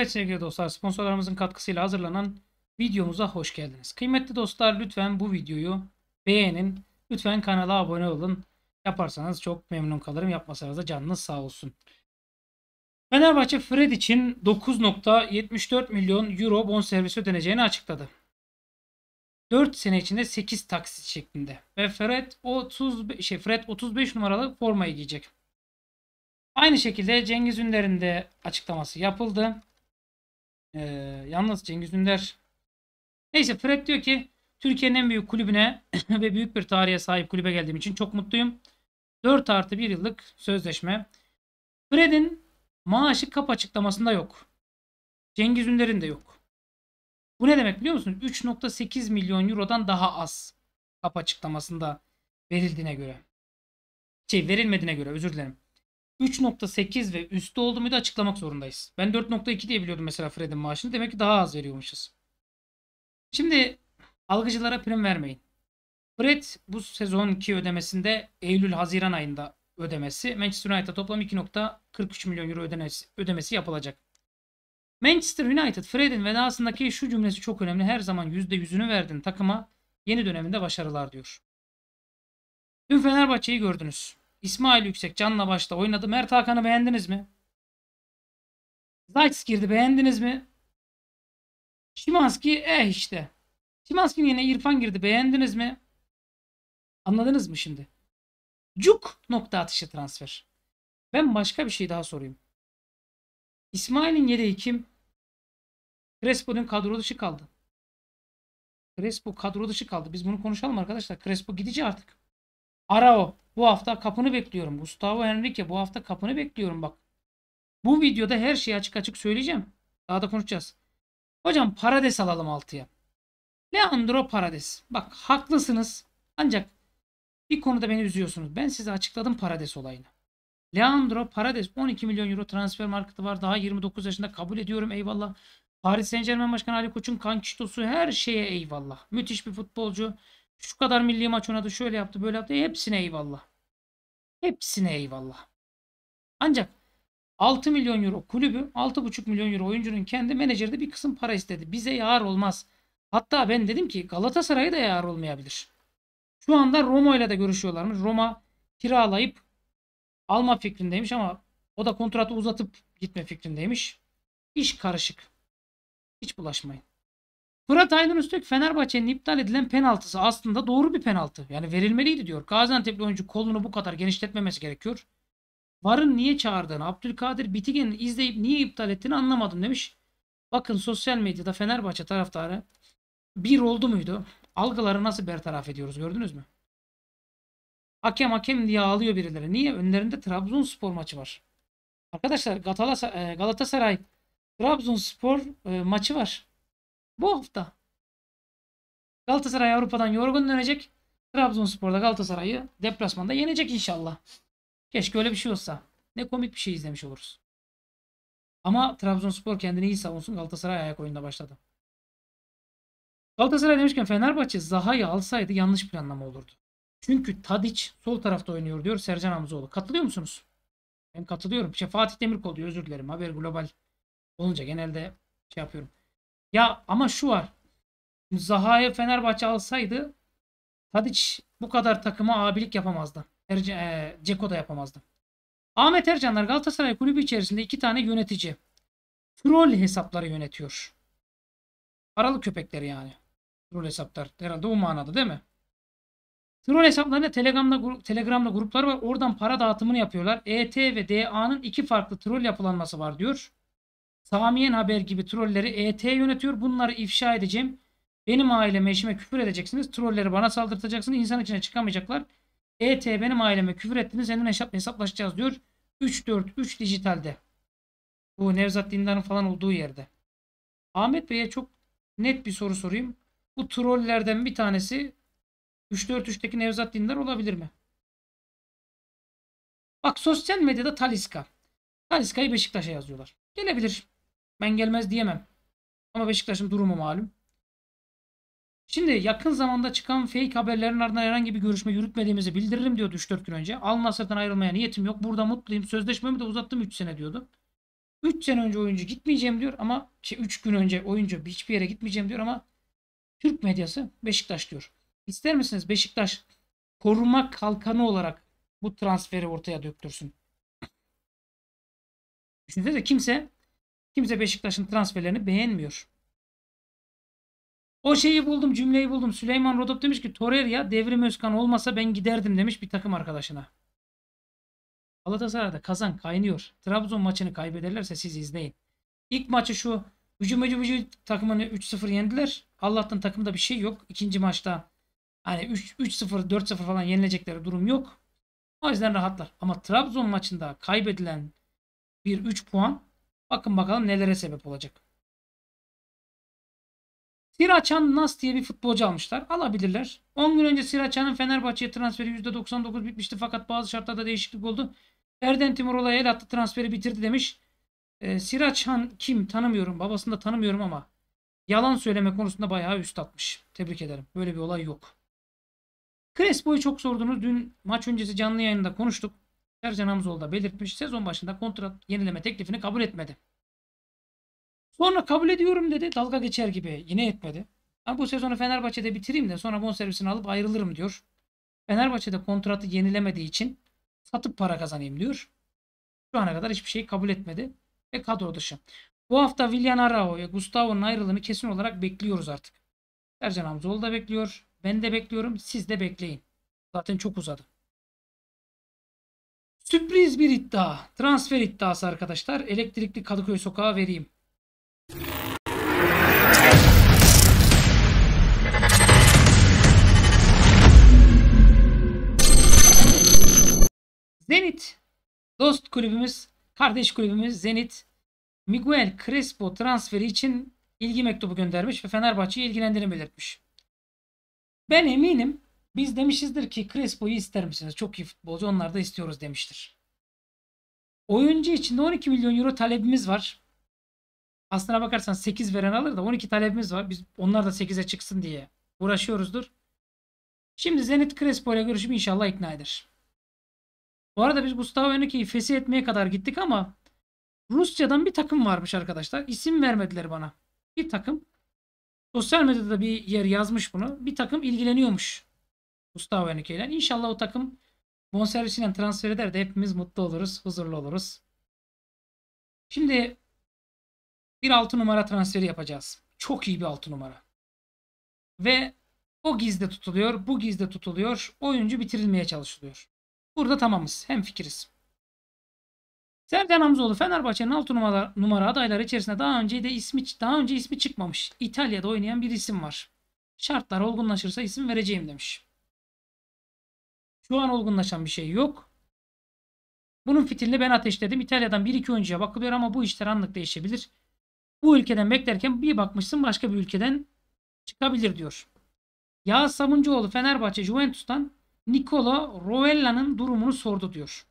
Evet sevgili dostlar sponsorlarımızın katkısıyla hazırlanan videomuza hoş geldiniz. Kıymetli dostlar lütfen bu videoyu beğenin. Lütfen kanala abone olun. Yaparsanız çok memnun kalırım. Yapmasanız da canınız sağ olsun. Fenerbahçe Fred için 9.74 milyon euro bon bonservis ödeneceğini açıkladı. 4 sene içinde 8 taksit şeklinde ve Fred 30 şey Fred 35 numaralı formayı giyecek. Aynı şekilde Cengiz Ünder'in de açıklaması yapıldı. Ee, yalnız Cengiz Ünder. Neyse Fred diyor ki Türkiye'nin en büyük kulübüne ve büyük bir tarihe sahip kulübe geldiğim için çok mutluyum. 4 artı 1 yıllık sözleşme. Fred'in maaşı kap açıklamasında yok. Cengiz Ünder'in de yok. Bu ne demek biliyor musunuz? 3.8 milyon eurodan daha az kap açıklamasında verildiğine göre. Şey verilmediğine göre özür dilerim. 3.8 ve üstü oldu da açıklamak zorundayız. Ben 4.2 diye biliyordum mesela Fred'in maaşını. Demek ki daha az veriyormuşuz. Şimdi algıcılara prim vermeyin. Fred bu sezonki ödemesinde Eylül-Haziran ayında ödemesi. Manchester United'a toplam 2.43 milyon euro ödemesi, ödemesi yapılacak. Manchester United Fred'in vedasındaki şu cümlesi çok önemli. Her zaman %100'ünü verdin takıma yeni döneminde başarılar diyor. Dün Fenerbahçe'yi gördünüz. İsmail Yüksek canla başla oynadı. Mert Hakan'ı beğendiniz mi? Zayt girdi beğendiniz mi? Şimanski eh işte. Şimanski yine İrfan girdi beğendiniz mi? Anladınız mı şimdi? Cuk nokta atışı transfer. Ben başka bir şey daha sorayım. İsmail'in yedeği kim? Crespo'nun kadro dışı kaldı. Crespo kadro dışı kaldı. Biz bunu konuşalım arkadaşlar. Crespo gidici artık. Arao bu hafta kapını bekliyorum. Gustavo Henrique bu hafta kapını bekliyorum bak. Bu videoda her şeyi açık açık söyleyeceğim. Daha da konuşacağız. Hocam Parades alalım 6'ya. Leandro Parades. Bak haklısınız. Ancak bir konuda beni üzüyorsunuz. Ben size açıkladım Parades olayını. Leandro Parades 12 milyon euro transfer marketi var. Daha 29 yaşında kabul ediyorum eyvallah. Paris Saint Germain Başkanı Ali Koç'un kankiştosu her şeye eyvallah. Müthiş bir futbolcu. Şu kadar milli maç oynadı şöyle yaptı böyle yaptı hepsine eyvallah. Hepsine eyvallah. Ancak 6 milyon euro kulübü 6,5 milyon euro oyuncunun kendi menajeri de bir kısım para istedi. Bize yar olmaz. Hatta ben dedim ki Galatasaray'a da yar olmayabilir. Şu anda Roma ile de görüşüyorlarmış. Roma kiralayıp alma fikrindeymiş ama o da kontratı uzatıp gitme fikrindeymiş. İş karışık. Hiç bulaşmayın. Fırat Aydın Öztürk Fenerbahçe'nin iptal edilen penaltısı aslında doğru bir penaltı. Yani verilmeliydi diyor. Gaziantep'li oyuncu kolunu bu kadar genişletmemesi gerekiyor. Var'ın niye çağırdığını, Abdülkadir Bitigen'in izleyip niye iptal ettiğini anlamadım demiş. Bakın sosyal medyada Fenerbahçe taraftarı bir oldu muydu? Algıları nasıl bertaraf ediyoruz gördünüz mü? Hakem hakem diye ağlıyor birileri. Niye? Önlerinde Trabzonspor maçı var. Arkadaşlar Galatasaray e, Trabzonspor e, maçı var. Bu hafta Galatasaray Avrupa'dan yorgun dönecek. Trabzonspor'da Galatasaray'ı deplasmanda yenecek inşallah. Keşke öyle bir şey olsa. Ne komik bir şey izlemiş oluruz. Ama Trabzonspor kendini iyi savunsun. Galatasaray ayak oyunda başladı. Galatasaray demişken Fenerbahçe Zaha'yı alsaydı yanlış planlama olurdu. Çünkü Tadiç sol tarafta oynuyor diyor Sercan Hamzoğlu. Katılıyor musunuz? Ben katılıyorum. Şey, Fatih Demirkol diyor özür dilerim. Haber Global olunca genelde şey yapıyorum. Ya ama şu var. Zaha'ya Fenerbahçe alsaydı Tadiç bu kadar takıma abilik yapamazdı. Erce, e, Ceko da yapamazdı. Ahmet Ercanlar Galatasaray kulübü içerisinde iki tane yönetici. Troll hesapları yönetiyor. Paralı köpekleri yani. Troll hesaplar. Herhalde o manada değil mi? Troll hesaplarında Telegram'da, Telegram'da gruplar var. Oradan para dağıtımını yapıyorlar. ET ve DA'nın iki farklı troll yapılanması var diyor. Samiyen Haber gibi trolleri ET yönetiyor. Bunları ifşa edeceğim. Benim aileme eşime küfür edeceksiniz. Trolleri bana saldırtacaksınız. İnsan içine çıkamayacaklar. ET benim aileme küfür ettiniz. Senin hesap, hesaplaşacağız diyor. 343 dijitalde. Bu Nevzat Dindar'ın falan olduğu yerde. Ahmet Bey'e çok net bir soru sorayım. Bu trollerden bir tanesi 343'teki Nevzat Dindar olabilir mi? Bak sosyal medyada Taliska. Taliska'yı Beşiktaş'a yazıyorlar. Gelebilir. Ben gelmez diyemem. Ama Beşiktaş'ın durumu malum. Şimdi yakın zamanda çıkan fake haberlerin ardından herhangi bir görüşme yürütmediğimizi bildiririm diyordu 3-4 gün önce. Al Nasır'dan ayrılmaya niyetim yok. Burada mutluyum. Sözleşmemi de uzattım 3 sene diyordu. 3 sene önce oyuncu gitmeyeceğim diyor ama şey 3 gün önce oyuncu hiçbir yere gitmeyeceğim diyor ama Türk medyası Beşiktaş diyor. İster misiniz Beşiktaş koruma kalkanı olarak bu transferi ortaya döktürsün? de kimse Kimse Beşiktaş'ın transferlerini beğenmiyor. O şeyi buldum cümleyi buldum. Süleyman Rodop demiş ki Torreira devrim Özkan olmasa ben giderdim demiş bir takım arkadaşına. Galatasaray'da kazan kaynıyor. Trabzon maçını kaybederlerse siz izleyin. İlk maçı şu hücum hücum hücum takımını 3-0 yendiler. Allah'tan takımda bir şey yok. İkinci maçta hani 3-0 4-0 falan yenilecekleri durum yok. O yüzden rahatlar. Ama Trabzon maçında kaybedilen bir 3 puan Bakın bakalım nelere sebep olacak. Siraçan Nas diye bir futbolcu almışlar. Alabilirler. 10 gün önce Siraçan'ın Fenerbahçe'ye transferi %99 bitmişti fakat bazı şartlarda değişiklik oldu. Erden Timurol'a el attı transferi bitirdi demiş. E, Siraçan kim tanımıyorum. Babasını da tanımıyorum ama yalan söyleme konusunda bayağı üst atmış. Tebrik ederim. Böyle bir olay yok. Crespo'yu çok sordunuz. Dün maç öncesi canlı yayında konuştuk. Sercan Hamzoğlu da belirtmiş. Sezon başında kontrat yenileme teklifini kabul etmedi. Sonra kabul ediyorum dedi. Dalga geçer gibi yine etmedi. Ha, bu sezonu Fenerbahçe'de bitireyim de sonra bonservisini alıp ayrılırım diyor. Fenerbahçe'de kontratı yenilemediği için satıp para kazanayım diyor. Şu ana kadar hiçbir şeyi kabul etmedi ve kadro dışı. Bu hafta William Arao ve Gustavo'nun ayrılığını kesin olarak bekliyoruz artık. Sercan Hamzoğlu da bekliyor. Ben de bekliyorum. Siz de bekleyin. Zaten çok uzadı. Sürpriz bir iddia. Transfer iddiası arkadaşlar. Elektrikli Kadıköy sokağa vereyim. Zenit. Dost kulübümüz, kardeş kulübümüz Zenit. Miguel Crespo transferi için ilgi mektubu göndermiş ve Fenerbahçe'yi ilgilendiğini belirtmiş. Ben eminim biz demişizdir ki Crespo'yu ister misiniz? Çok iyi futbolcu onlar da istiyoruz demiştir. Oyuncu için 12 milyon euro talebimiz var. Aslına bakarsan 8 veren alır da 12 talebimiz var. Biz onlar da 8'e çıksın diye uğraşıyoruzdur. Şimdi Zenit Crespo ile görüşüm inşallah ikna eder. Bu arada biz Gustavo Henrique'yi fesih etmeye kadar gittik ama Rusya'dan bir takım varmış arkadaşlar. İsim vermediler bana. Bir takım. Sosyal medyada bir yer yazmış bunu. Bir takım ilgileniyormuş. Mustafa Henrique ile. İnşallah o takım bonservisiyle transfer eder de hepimiz mutlu oluruz, huzurlu oluruz. Şimdi bir 6 numara transferi yapacağız. Çok iyi bir 6 numara. Ve o gizde tutuluyor, bu gizde tutuluyor. Oyuncu bitirilmeye çalışılıyor. Burada tamamız. Hem fikiriz. Sercan Hamzoğlu Fenerbahçe'nin 6 numara, numara adayları içerisinde daha önce de ismi daha önce ismi çıkmamış. İtalya'da oynayan bir isim var. Şartlar olgunlaşırsa isim vereceğim demiş. Şu an olgunlaşan bir şey yok. Bunun fitilini ben ateşledim. İtalya'dan 1-2 oyuncuya bakılıyor ama bu işler anlık değişebilir. Bu ülkeden beklerken bir bakmışsın başka bir ülkeden çıkabilir diyor. Yağız Sabuncuoğlu Fenerbahçe Juventus'tan Nikola Rovella'nın durumunu sordu diyor.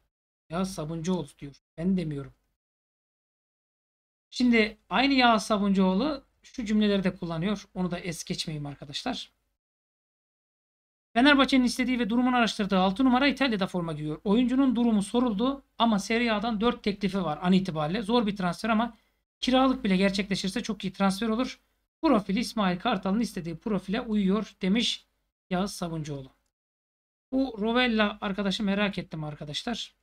Yağız Sabuncuoğlu diyor. Ben demiyorum. Şimdi aynı Yağız Sabuncuoğlu şu cümleleri de kullanıyor. Onu da es geçmeyeyim arkadaşlar. Fenerbahçe'nin istediği ve durumunu araştırdığı 6 numara İtalya'da forma giyiyor. Oyuncunun durumu soruldu ama Serie A'dan 4 teklifi var an itibariyle. Zor bir transfer ama kiralık bile gerçekleşirse çok iyi transfer olur. Profil İsmail Kartal'ın istediği profile uyuyor demiş Yağız Savuncuoğlu. Bu Rovella arkadaşı merak ettim arkadaşlar.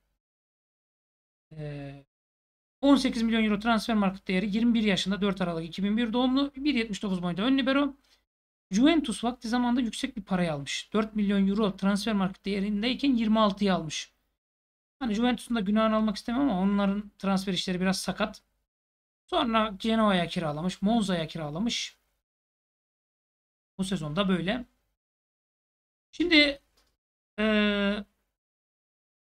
18 ee, milyon euro transfer market değeri 21 yaşında 4 Aralık 2001 doğumlu 1.79 boyunda ön libero. Juventus vakti zamanda yüksek bir parayı almış. 4 milyon euro transfer market değerindeyken 26'ya almış. Hani Juventus'un da günahını almak istemem ama onların transfer işleri biraz sakat. Sonra Genoa'ya kiralamış, Monza'ya kiralamış. Bu sezonda böyle. Şimdi ee,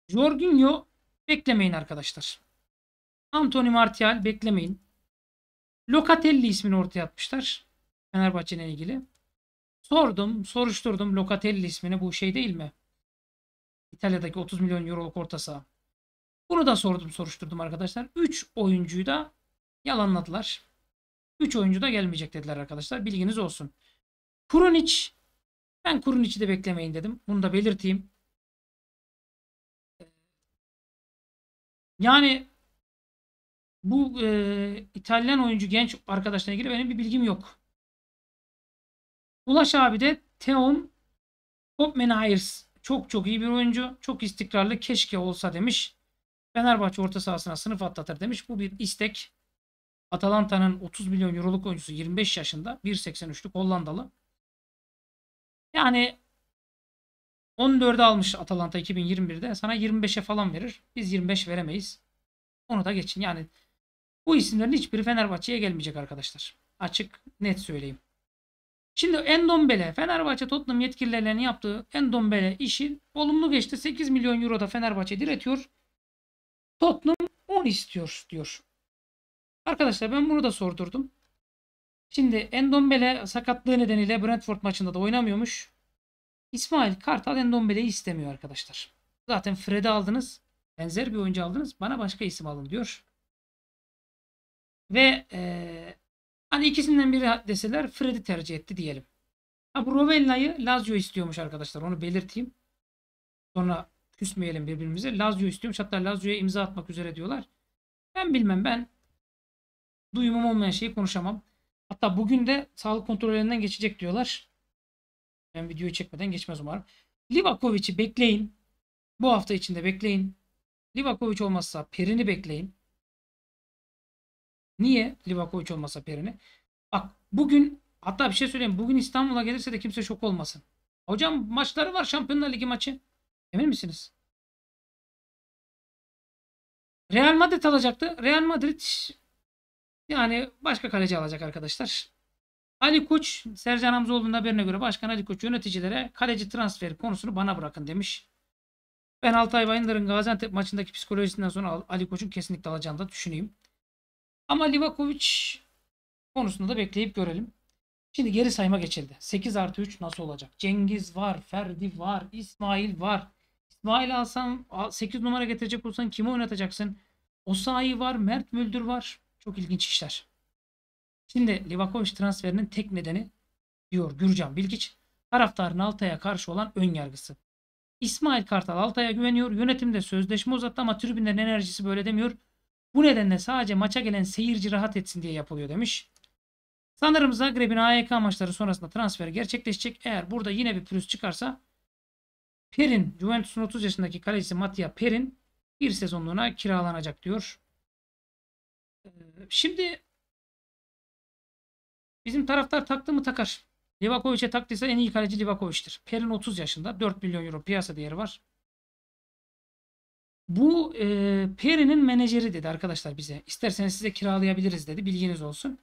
Jorginho beklemeyin arkadaşlar. Anthony Martial beklemeyin. Locatelli ismini ortaya atmışlar. Fenerbahçe ile ilgili. Sordum, soruşturdum Locatelli ismini bu şey değil mi? İtalya'daki 30 milyon euroluk orta saha. Bunu da sordum, soruşturdum arkadaşlar. 3 oyuncuyu da yalanladılar. 3 oyuncu da gelmeyecek dediler arkadaşlar. Bilginiz olsun. Kurunic ben Kurunic'i de beklemeyin dedim. Bunu da belirteyim. Yani bu e, İtalyan oyuncu genç arkadaşlarına ilgili benim bir bilgim yok. Ulaş abi de Theon Hopmenayers çok çok iyi bir oyuncu. Çok istikrarlı. Keşke olsa demiş. Fenerbahçe orta sahasına sınıf atlatır demiş. Bu bir istek. Atalanta'nın 30 milyon euroluk oyuncusu 25 yaşında 1.83'lük Hollandalı. Yani 14'e almış Atalanta 2021'de. Sana 25'e falan verir. Biz 25 veremeyiz. Onu da geçin. Yani bu isimlerin hiçbiri Fenerbahçe'ye gelmeyecek arkadaşlar. Açık net söyleyeyim. Şimdi Endombele, Fenerbahçe Tottenham yetkililerinin yaptığı Endombele işi olumlu geçti. 8 milyon euro da Fenerbahçe diretiyor. Tottenham 10 istiyor diyor. Arkadaşlar ben bunu da sordurdum. Şimdi Endombele sakatlığı nedeniyle Brentford maçında da oynamıyormuş. İsmail Kartal Endombele'yi istemiyor arkadaşlar. Zaten Fred'i aldınız. Benzer bir oyuncu aldınız. Bana başka isim alın diyor. Ve e, Hani ikisinden biri deseler Fred'i tercih etti diyelim. Ha bu Rovella'yı Lazio istiyormuş arkadaşlar. Onu belirteyim. Sonra küsmeyelim birbirimize. Lazio istiyormuş. Hatta Lazio'ya imza atmak üzere diyorlar. Ben bilmem ben duyumum olmayan şeyi konuşamam. Hatta bugün de sağlık kontrollerinden geçecek diyorlar. Ben videoyu çekmeden geçmez umarım. Livakovic'i bekleyin. Bu hafta içinde bekleyin. Livakovic olmazsa Perin'i bekleyin. Niye Livakovic olmasa Perini? Bak bugün hatta bir şey söyleyeyim. Bugün İstanbul'a gelirse de kimse şok olmasın. Hocam maçları var Şampiyonlar Ligi maçı. Emin misiniz? Real Madrid alacaktı. Real Madrid yani başka kaleci alacak arkadaşlar. Ali Koç, Sercan Hamzoğlu'nun haberine göre Başkan Ali Koç yöneticilere kaleci transferi konusunu bana bırakın demiş. Ben Altay Bayındır'ın Gaziantep maçındaki psikolojisinden sonra Ali Koç'un kesinlikle alacağını da düşüneyim. Ama Livakovic konusunda da bekleyip görelim. Şimdi geri sayma geçildi. 8 artı 3 nasıl olacak? Cengiz var, Ferdi var, İsmail var. İsmail alsan 8 numara getirecek olsan kimi oynatacaksın? Osayi var, Mert Müldür var. Çok ilginç işler. Şimdi Livakovic transferinin tek nedeni diyor Gürcan Bilgiç. Taraftarın Altay'a karşı olan ön yargısı. İsmail Kartal Altay'a güveniyor. Yönetimde sözleşme uzattı ama tribünlerin enerjisi böyle demiyor. Bu nedenle sadece maça gelen seyirci rahat etsin diye yapılıyor demiş. Sanırım Zagreb'in AYK maçları sonrasında transfer gerçekleşecek. Eğer burada yine bir pürüz çıkarsa Perin, Juventus'un 30 yaşındaki kalecisi Mattia Perin bir sezonluğuna kiralanacak diyor. Ee, şimdi bizim taraftar taktı mı takar. Livakovic'e taktıysa en iyi kaleci Livakovic'tir. Perin 30 yaşında 4 milyon euro piyasa değeri var. Bu e, Perry'nin menajeri dedi arkadaşlar bize. İsterseniz size kiralayabiliriz dedi. Bilginiz olsun.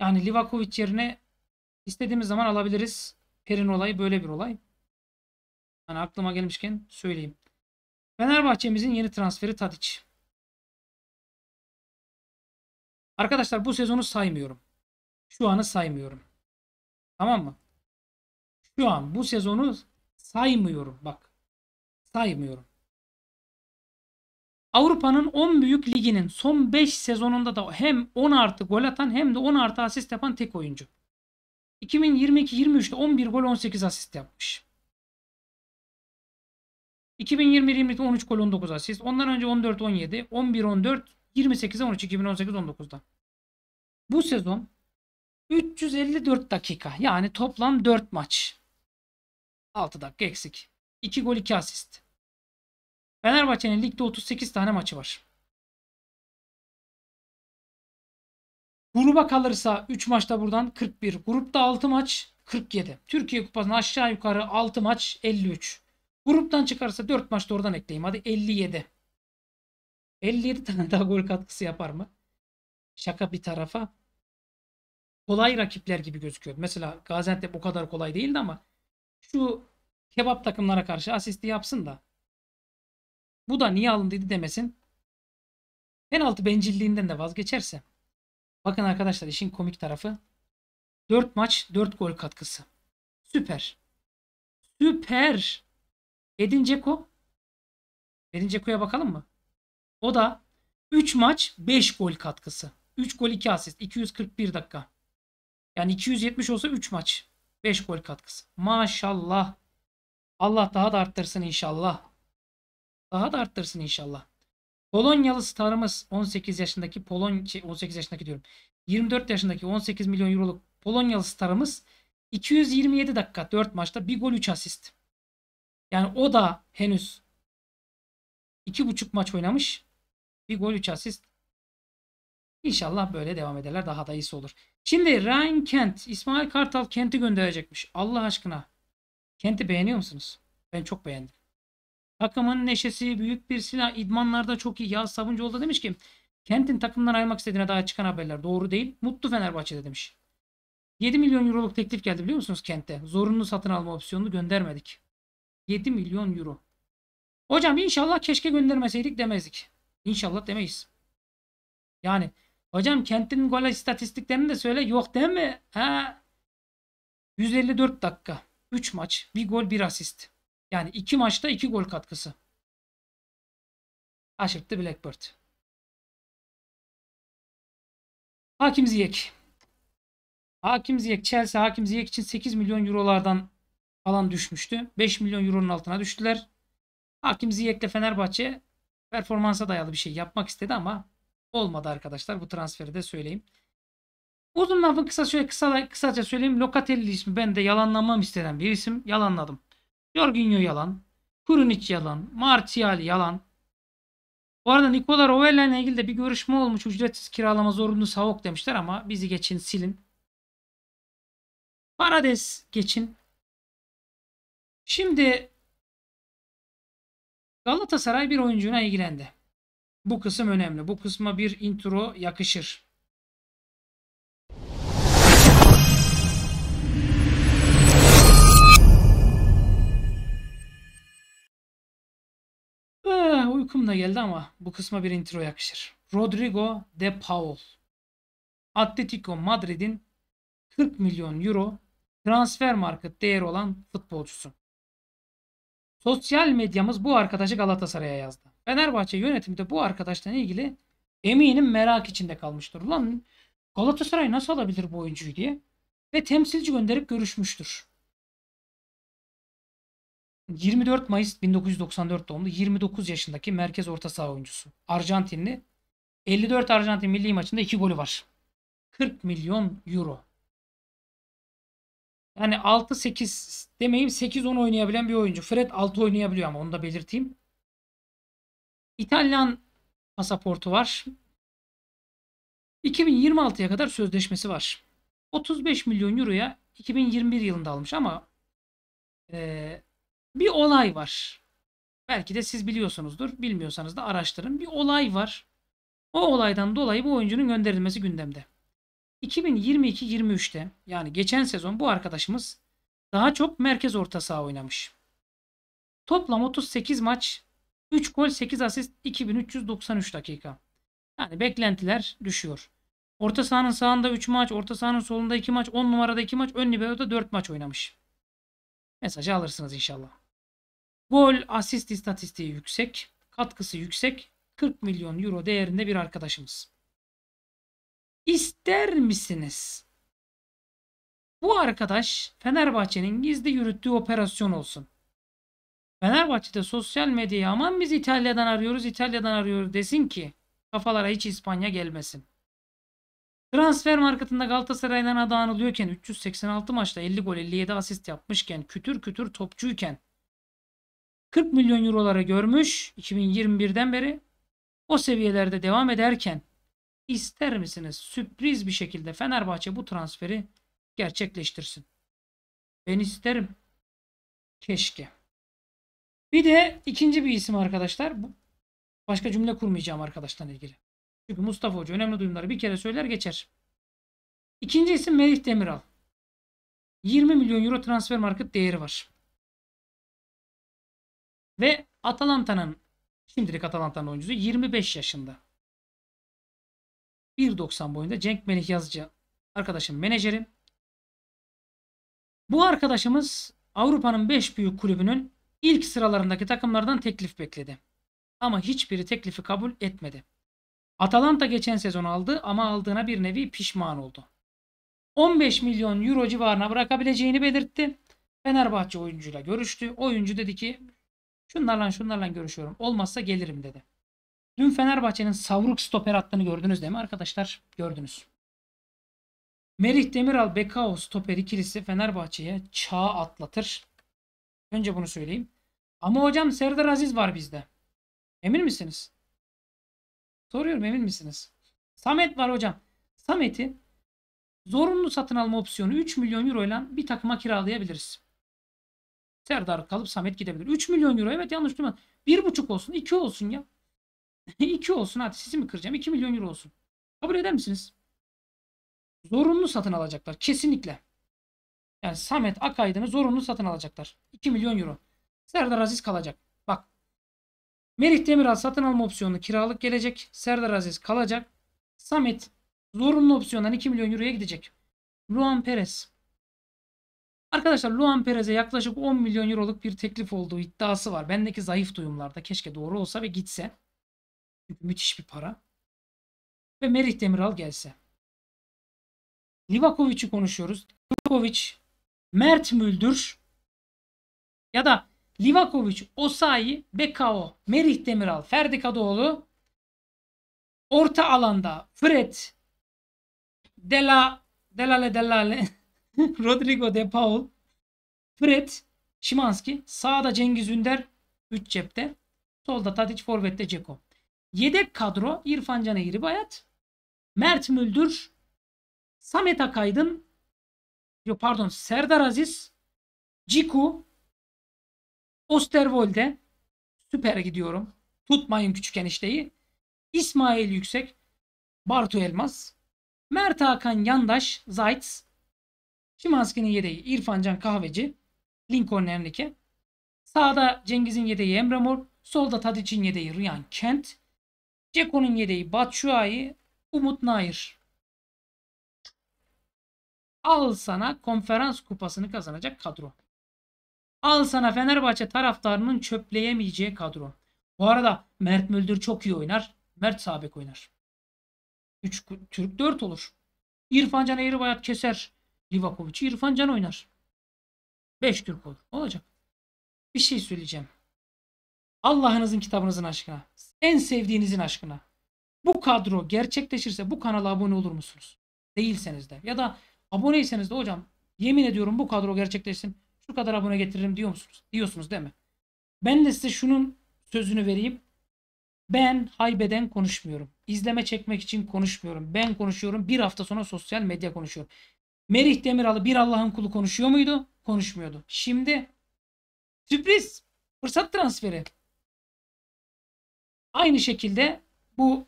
Yani Livakovic yerine istediğimiz zaman alabiliriz. Perry'nin olayı böyle bir olay. Yani aklıma gelmişken söyleyeyim. Fenerbahçe'mizin yeni transferi Tadic. Arkadaşlar bu sezonu saymıyorum. Şu anı saymıyorum. Tamam mı? Şu an bu sezonu saymıyorum. Bak. Saymıyorum. Avrupa'nın 10 büyük liginin son 5 sezonunda da hem 10 artı gol atan hem de 10 artı asist yapan tek oyuncu. 2022-23'te 11 gol 18 asist yapmış. 2020-21'de 13 gol 19 asist. Ondan önce 14-17, 11-14, 28'e 13, 2018-19'da. Bu sezon 354 dakika yani toplam 4 maç. 6 dakika eksik. 2 gol 2 asist. Fenerbahçe'nin ligde 38 tane maçı var. Gruba kalırsa 3 maçta buradan 41. Grupta 6 maç 47. Türkiye Kupası'nda aşağı yukarı 6 maç 53. Gruptan çıkarsa 4 maçta oradan ekleyeyim. Hadi 57. 57 tane daha gol katkısı yapar mı? Şaka bir tarafa. Kolay rakipler gibi gözüküyor. Mesela Gaziantep o kadar kolay değildi ama şu kebap takımlara karşı asisti yapsın da bu da niye alındıydı demesin. Penaltı bencilliğinden de vazgeçerse. Bakın arkadaşlar işin komik tarafı. 4 maç 4 gol katkısı. Süper. Süper. Edin Ceko. Edin Ceko'ya bakalım mı? O da 3 maç 5 gol katkısı. 3 gol 2 asist. 241 dakika. Yani 270 olsa 3 maç. 5 gol katkısı. Maşallah. Allah daha da arttırsın inşallah. Daha da arttırsın inşallah. Polonyalı starımız 18 yaşındaki Polon 18 şey, yaşındaki diyorum. 24 yaşındaki 18 milyon euroluk Polonyalı starımız 227 dakika 4 maçta 1 gol 3 asist. Yani o da henüz 2,5 maç oynamış. 1 gol 3 asist. İnşallah böyle devam ederler. Daha da iyisi olur. Şimdi Ryan Kent. İsmail Kartal Kent'i gönderecekmiş. Allah aşkına. Kent'i beğeniyor musunuz? Ben çok beğendim. Takımın neşesi büyük bir silah. İdmanlarda çok iyi. Yağız Savuncuoğlu da demiş ki Kent'in takımdan ayrılmak istediğine daha çıkan haberler doğru değil. Mutlu Fenerbahçe'de demiş. 7 milyon euroluk teklif geldi biliyor musunuz Kent'e Zorunlu satın alma opsiyonunu göndermedik. 7 milyon euro. Hocam inşallah keşke göndermeseydik demezdik. İnşallah demeyiz. Yani hocam Kent'in gol istatistiklerini de söyle. Yok değil mi? Ha? 154 dakika. 3 maç. bir gol bir asist. Yani iki maçta iki gol katkısı. Aşırttı Blackbird. Hakim Ziyek. Hakim Ziyek, Chelsea Hakim Ziyek için 8 milyon eurolardan falan düşmüştü. 5 milyon euronun altına düştüler. Hakim Ziyek'le Fenerbahçe performansa dayalı bir şey yapmak istedi ama olmadı arkadaşlar. Bu transferi de söyleyeyim. Uzun lafın kısa, şöyle kısa, kısaca söyleyeyim. Locatelli ismi ben de yalanlamam istenen bir isim. Yalanladım. Jorginho yalan. Kurunic yalan. Martial yalan. Bu arada Nikola Rovella ile ilgili de bir görüşme olmuş. Ücretsiz kiralama zorunlu savok demişler ama bizi geçin silin. Parades geçin. Şimdi Galatasaray bir oyuncuna ilgilendi. Bu kısım önemli. Bu kısma bir intro yakışır. Ee, uykum da geldi ama bu kısma bir intro yakışır. Rodrigo de Paul. Atletico Madrid'in 40 milyon euro transfer market değeri olan futbolcusu. Sosyal medyamız bu arkadaşı Galatasaray'a yazdı. Fenerbahçe yönetimi de bu arkadaştan ilgili eminim merak içinde kalmıştır. Ulan Galatasaray nasıl alabilir bu oyuncuyu diye. Ve temsilci gönderip görüşmüştür. 24 Mayıs 1994 doğumlu 29 yaşındaki merkez orta saha oyuncusu. Arjantinli. 54 Arjantin milli maçında 2 golü var. 40 milyon euro. Yani 6-8 demeyeyim 8-10 oynayabilen bir oyuncu. Fred 6 oynayabiliyor ama onu da belirteyim. İtalyan pasaportu var. 2026'ya kadar sözleşmesi var. 35 milyon euroya 2021 yılında almış ama bir olay var. Belki de siz biliyorsunuzdur. Bilmiyorsanız da araştırın. Bir olay var. O olaydan dolayı bu oyuncunun gönderilmesi gündemde. 2022-23'te yani geçen sezon bu arkadaşımız daha çok merkez orta saha oynamış. Toplam 38 maç, 3 gol, 8 asist, 2393 dakika. Yani beklentiler düşüyor. Orta sahanın sağında 3 maç, orta sahanın solunda 2 maç, 10 numarada 2 maç, ön libero'da 4 maç oynamış. Mesajı alırsınız inşallah. Gol asist istatistiği yüksek. Katkısı yüksek. 40 milyon euro değerinde bir arkadaşımız. İster misiniz? Bu arkadaş Fenerbahçe'nin gizli yürüttüğü operasyon olsun. Fenerbahçe'de sosyal medyaya aman biz İtalya'dan arıyoruz, İtalya'dan arıyoruz desin ki kafalara hiç İspanya gelmesin. Transfer marketinde Galatasaray'dan adı anılıyorken 386 maçta 50 gol 57 asist yapmışken kütür kütür topçuyken 40 milyon eurolara görmüş 2021'den beri. O seviyelerde devam ederken ister misiniz sürpriz bir şekilde Fenerbahçe bu transferi gerçekleştirsin? Ben isterim. Keşke. Bir de ikinci bir isim arkadaşlar. Başka cümle kurmayacağım arkadaştan ilgili. Çünkü Mustafa Hoca önemli duyumları bir kere söyler geçer. İkinci isim Melih Demiral. 20 milyon euro transfer market değeri var. Ve Atalanta'nın şimdilik Atalanta'nın oyuncusu 25 yaşında. 1.90 boyunda Cenk Melih Yazıcı arkadaşım menajerim, Bu arkadaşımız Avrupa'nın 5 büyük kulübünün ilk sıralarındaki takımlardan teklif bekledi. Ama hiçbiri teklifi kabul etmedi. Atalanta geçen sezon aldı ama aldığına bir nevi pişman oldu. 15 milyon euro civarına bırakabileceğini belirtti. Fenerbahçe oyuncuyla görüştü. Oyuncu dedi ki Şunlarla şunlarla görüşüyorum. Olmazsa gelirim dedi. Dün Fenerbahçe'nin savruk stoper attığını gördünüz değil mi arkadaşlar? Gördünüz. Merih Demiral Bekao stoper ikilisi Fenerbahçe'ye çağ atlatır. Önce bunu söyleyeyim. Ama hocam Serdar Aziz var bizde. Emin misiniz? Soruyorum emin misiniz? Samet var hocam. Samet'i zorunlu satın alma opsiyonu 3 milyon euro ile bir takıma kiralayabiliriz. Serdar kalıp Samet gidebilir. 3 milyon euro evet yanlış duymadım. 1,5 olsun 2 olsun ya. 2 olsun hadi sizi mi kıracağım 2 milyon euro olsun. Kabul eder misiniz? Zorunlu satın alacaklar kesinlikle. Yani Samet Akaydın'ı zorunlu satın alacaklar. 2 milyon euro. Serdar Aziz kalacak. Bak. Merih Demiral satın alma opsiyonu kiralık gelecek. Serdar Aziz kalacak. Samet zorunlu opsiyondan 2 milyon euroya gidecek. Ruan Perez Arkadaşlar Luan Perez'e yaklaşık 10 milyon euroluk bir teklif olduğu iddiası var. Bendeki zayıf duyumlarda keşke doğru olsa ve gitse. Çünkü müthiş bir para. Ve Merih Demiral gelse. Livakovic'i konuşuyoruz. Livakovic, Mert Müldür ya da Livakovic, Osayi, Bekao, Merih Demiral, Ferdi Kadıoğlu orta alanda Fred Dela Delale Delale Rodrigo De Paul, Fred, Şimanski. Sağda Cengiz Ünder 3 cepte. Solda Tadic, Forvet'te Ceko. Yedek kadro İrfan Can Eğri Bayat, Mert Müldür, Samet Akaydın, yo pardon Serdar Aziz, Ciku, Osterwolde, süper gidiyorum. Tutmayın küçük enişteyi. İsmail Yüksek, Bartu Elmas, Mert Hakan Yandaş, Zayt, Şimanski'nin yedeği İrfan Can Kahveci. Lincoln Enrique. Sağda Cengiz'in yedeği Emre Mor. Solda Tadiç'in yedeği Ryan Kent. Ceko'nun yedeği Batshuayi. Umut Nair. Al sana konferans kupasını kazanacak kadro. Al sana Fenerbahçe taraftarının çöpleyemeyeceği kadro. Bu arada Mert Müldür çok iyi oynar. Mert Sabek oynar. 3 Türk 4 olur. İrfan Can Eğribayat keser. Livakovic'i İrfan Can oynar. 5 Türk olur. Olacak. Bir şey söyleyeceğim. Allah'ınızın kitabınızın aşkına. En sevdiğinizin aşkına. Bu kadro gerçekleşirse bu kanala abone olur musunuz? Değilseniz de. Ya da aboneyseniz de hocam yemin ediyorum bu kadro gerçekleşsin. Şu kadar abone getiririm diyor musunuz? Diyorsunuz değil mi? Ben de size şunun sözünü vereyim. Ben haybeden konuşmuyorum. İzleme çekmek için konuşmuyorum. Ben konuşuyorum. Bir hafta sonra sosyal medya konuşuyorum. Merih Demiral'ı bir Allah'ın kulu konuşuyor muydu? Konuşmuyordu. Şimdi sürpriz fırsat transferi. Aynı şekilde bu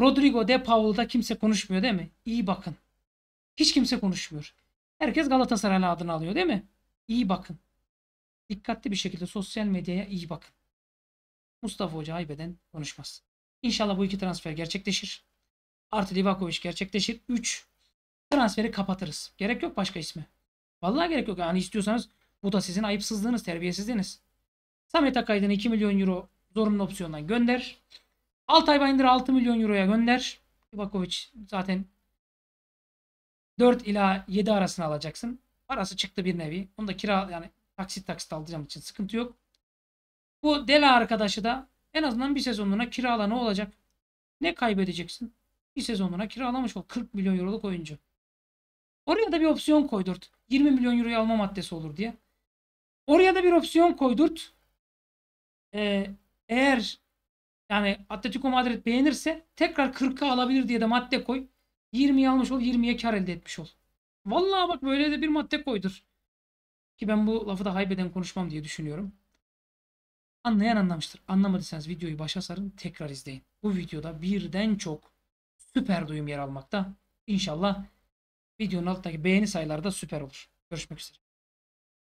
Rodrigo de Paul'da kimse konuşmuyor değil mi? İyi bakın. Hiç kimse konuşmuyor. Herkes Galatasaray adını alıyor değil mi? İyi bakın. Dikkatli bir şekilde sosyal medyaya iyi bakın. Mustafa Hoca aybeden konuşmaz. İnşallah bu iki transfer gerçekleşir. Artı Livakovic gerçekleşir. 3 transferi kapatırız. Gerek yok başka ismi. Vallahi gerek yok. Yani istiyorsanız bu da sizin ayıpsızlığınız, terbiyesizliğiniz. Samet Akaydın'ı 2 milyon euro zorunlu opsiyondan gönder. Altay Bayındır'ı 6 milyon euroya gönder. Ivakovic zaten 4 ila 7 arasını alacaksın. Parası çıktı bir nevi. Onu da kira yani taksit taksit alacağım için sıkıntı yok. Bu Dela arkadaşı da en azından bir sezonluğuna kirala ne olacak? Ne kaybedeceksin? Bir sezonluğuna kiralamış ol. 40 milyon euroluk oyuncu. Oraya da bir opsiyon koydurt. 20 milyon euroyu alma maddesi olur diye. Oraya da bir opsiyon koydurt. Ee, eğer yani Atletico Madrid beğenirse tekrar 40'a alabilir diye de madde koy. 20'yi almış ol 20'ye kar elde etmiş ol. Vallahi bak böyle de bir madde koydur. Ki ben bu lafı da haybeden konuşmam diye düşünüyorum. Anlayan anlamıştır. Anlamadıysanız videoyu başa sarın tekrar izleyin. Bu videoda birden çok süper duyum yer almakta. İnşallah Videonun alttaki beğeni sayıları da süper olur. Görüşmek üzere.